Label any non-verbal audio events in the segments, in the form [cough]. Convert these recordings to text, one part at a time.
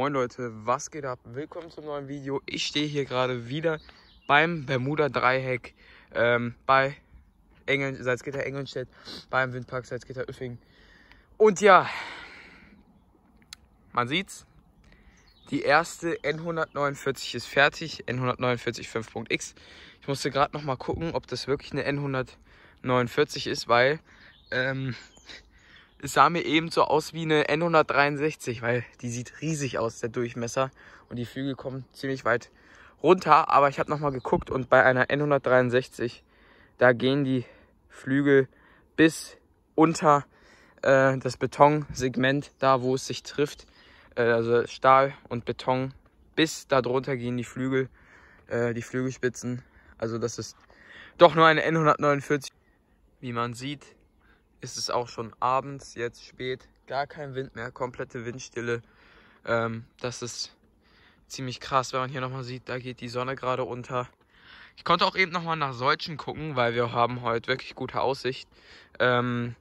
Moin Leute, was geht ab? Willkommen zum neuen Video. Ich stehe hier gerade wieder beim Bermuda Dreieck ähm, bei Engel, Salzgitter Engelstedt, beim Windpark Salzgitter Üffing. Und ja, man sieht's. Die erste N149 ist fertig, N149 5.x. Ich musste gerade noch mal gucken, ob das wirklich eine N149 ist, weil ähm, es sah mir eben so aus wie eine N163, weil die sieht riesig aus, der Durchmesser. Und die Flügel kommen ziemlich weit runter. Aber ich habe nochmal geguckt und bei einer N163, da gehen die Flügel bis unter äh, das Betonsegment, da wo es sich trifft. Äh, also Stahl und Beton, bis darunter gehen die Flügel, äh, die Flügelspitzen. Also das ist doch nur eine N149. Wie man sieht, ist es auch schon abends, jetzt spät, gar kein Wind mehr, komplette Windstille. Ähm, das ist ziemlich krass, wenn man hier nochmal sieht, da geht die Sonne gerade unter. Ich konnte auch eben nochmal nach Solchen gucken, weil wir haben heute wirklich gute Aussicht. Ähm,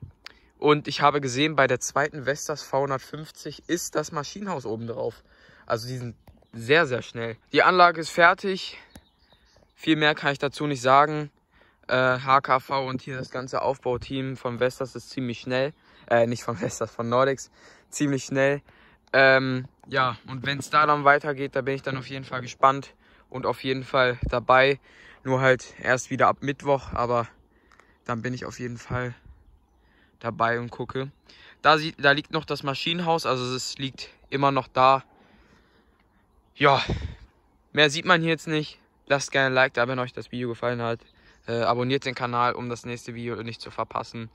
und ich habe gesehen, bei der zweiten Vestas V150 ist das Maschinenhaus oben drauf. Also die sind sehr, sehr schnell. Die Anlage ist fertig. Viel mehr kann ich dazu nicht sagen äh, HKV und hier das ganze Aufbauteam von Vestas ist ziemlich schnell. Äh, nicht von [laughs] Vestas, von Nordex. Ziemlich schnell. Ähm, ja, und wenn es da dann weitergeht, da bin ich dann auf jeden Fall gespannt und auf jeden Fall dabei. Nur halt erst wieder ab Mittwoch, aber dann bin ich auf jeden Fall dabei und gucke. Da, sieht, da liegt noch das Maschinenhaus, also es liegt immer noch da. Ja, mehr sieht man hier jetzt nicht. Lasst gerne ein Like da, wenn euch das Video gefallen hat. Äh, abonniert den Kanal, um das nächste Video nicht zu verpassen,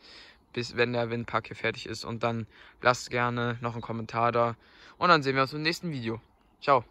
bis wenn der Windpark hier fertig ist. Und dann lasst gerne noch einen Kommentar da. Und dann sehen wir uns im nächsten Video. Ciao.